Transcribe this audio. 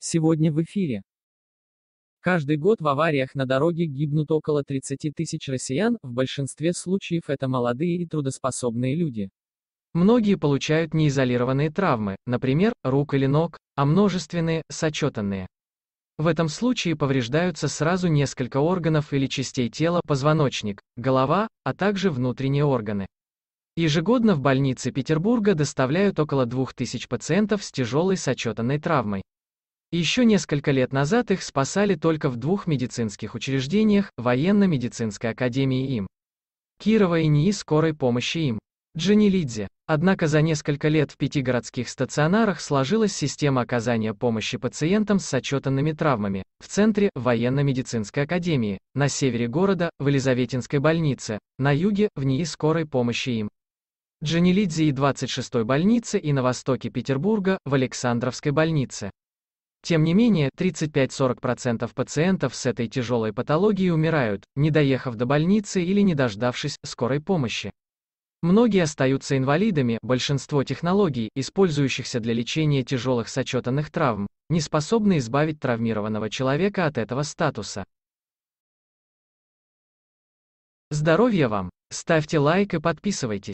Сегодня в эфире. Каждый год в авариях на дороге гибнут около 30 тысяч россиян, в большинстве случаев это молодые и трудоспособные люди. Многие получают неизолированные травмы, например, рук или ног, а множественные – сочетанные. В этом случае повреждаются сразу несколько органов или частей тела, позвоночник, голова, а также внутренние органы. Ежегодно в больнице Петербурга доставляют около 2000 пациентов с тяжелой сочетанной травмой. Еще несколько лет назад их спасали только в двух медицинских учреждениях, военно-медицинской академии им. Кирова и НИИ скорой помощи им. Джанилидзе. Однако за несколько лет в пяти городских стационарах сложилась система оказания помощи пациентам с сочетанными травмами. В центре – военно-медицинской академии, на севере города – в Елизаветинской больнице, на юге – в НИИ скорой помощи им. Джанилидзе и 26-й больнице и на востоке Петербурга – в Александровской больнице. Тем не менее, 35-40% пациентов с этой тяжелой патологией умирают, не доехав до больницы или не дождавшись скорой помощи. Многие остаются инвалидами, большинство технологий, использующихся для лечения тяжелых сочетанных травм, не способны избавить травмированного человека от этого статуса. Здоровья вам! Ставьте лайк и подписывайтесь.